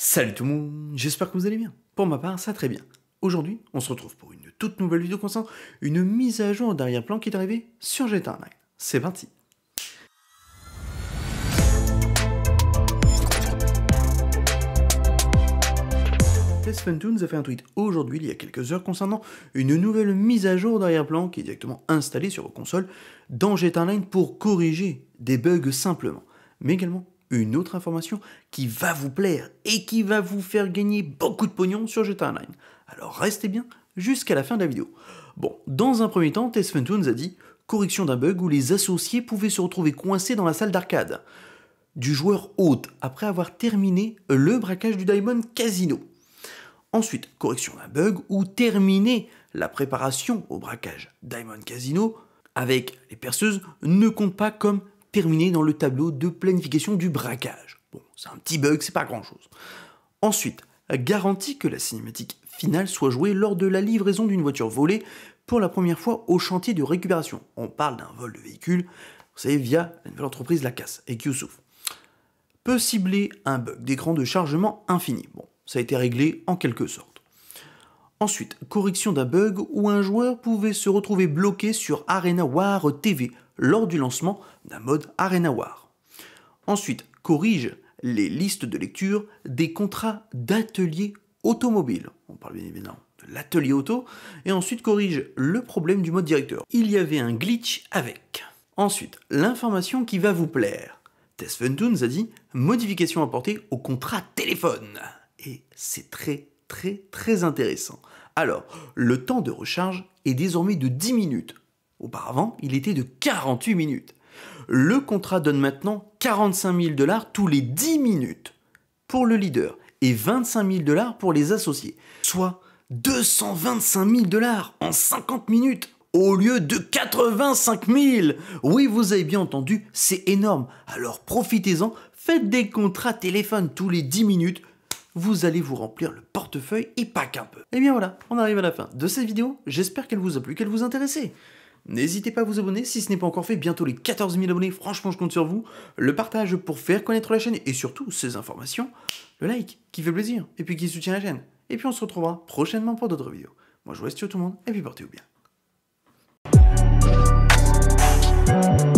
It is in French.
Salut tout le monde, j'espère que vous allez bien. Pour ma part, ça très bien. Aujourd'hui, on se retrouve pour une toute nouvelle vidéo concernant une mise à jour d'arrière-plan qui est arrivée sur GTA Online. C'est parti nous a fait un tweet aujourd'hui, il y a quelques heures, concernant une nouvelle mise à jour d'arrière-plan qui est directement installée sur vos consoles dans GTA Online pour corriger des bugs simplement, mais également une autre information qui va vous plaire et qui va vous faire gagner beaucoup de pognon sur GTA Online. Alors restez bien jusqu'à la fin de la vidéo. Bon, dans un premier temps, Tess a dit correction d'un bug où les associés pouvaient se retrouver coincés dans la salle d'arcade du joueur hôte après avoir terminé le braquage du Diamond Casino. Ensuite, correction d'un bug où terminer la préparation au braquage Diamond Casino avec les perceuses ne compte pas comme terminé dans le tableau de planification du braquage. Bon, c'est un petit bug, c'est pas grand-chose. Ensuite, garantie que la cinématique finale soit jouée lors de la livraison d'une voiture volée pour la première fois au chantier de récupération. On parle d'un vol de véhicule, vous savez, via la nouvelle entreprise La Casse et Kyusuf. Peut cibler un bug d'écran de chargement infini. Bon, ça a été réglé en quelque sorte. Ensuite, correction d'un bug où un joueur pouvait se retrouver bloqué sur Arena War TV lors du lancement d'un mode Arena War. Ensuite, corrige les listes de lecture des contrats d'atelier automobile. On parle bien évidemment de l'atelier auto. Et ensuite, corrige le problème du mode directeur. Il y avait un glitch avec. Ensuite, l'information qui va vous plaire. Tess a dit modification apportée au contrat téléphone. Et c'est très très très intéressant. Alors, le temps de recharge est désormais de 10 minutes. Auparavant, il était de 48 minutes. Le contrat donne maintenant 45 000 dollars tous les 10 minutes pour le leader et 25 000 dollars pour les associés, soit 225 000 dollars en 50 minutes au lieu de 85 000. Oui, vous avez bien entendu, c'est énorme. Alors profitez-en, faites des contrats téléphone tous les 10 minutes, vous allez vous remplir le portefeuille et pas qu'un peu. Et eh bien voilà, on arrive à la fin de cette vidéo, j'espère qu'elle vous a plu, qu'elle vous intéressait. N'hésitez pas à vous abonner si ce n'est pas encore fait, bientôt les 14 000 abonnés, franchement je compte sur vous. Le partage pour faire connaître la chaîne et surtout ces informations. Le like qui fait plaisir et puis qui soutient la chaîne. Et puis on se retrouvera prochainement pour d'autres vidéos. Moi je vous sur tout le monde et puis portez-vous bien.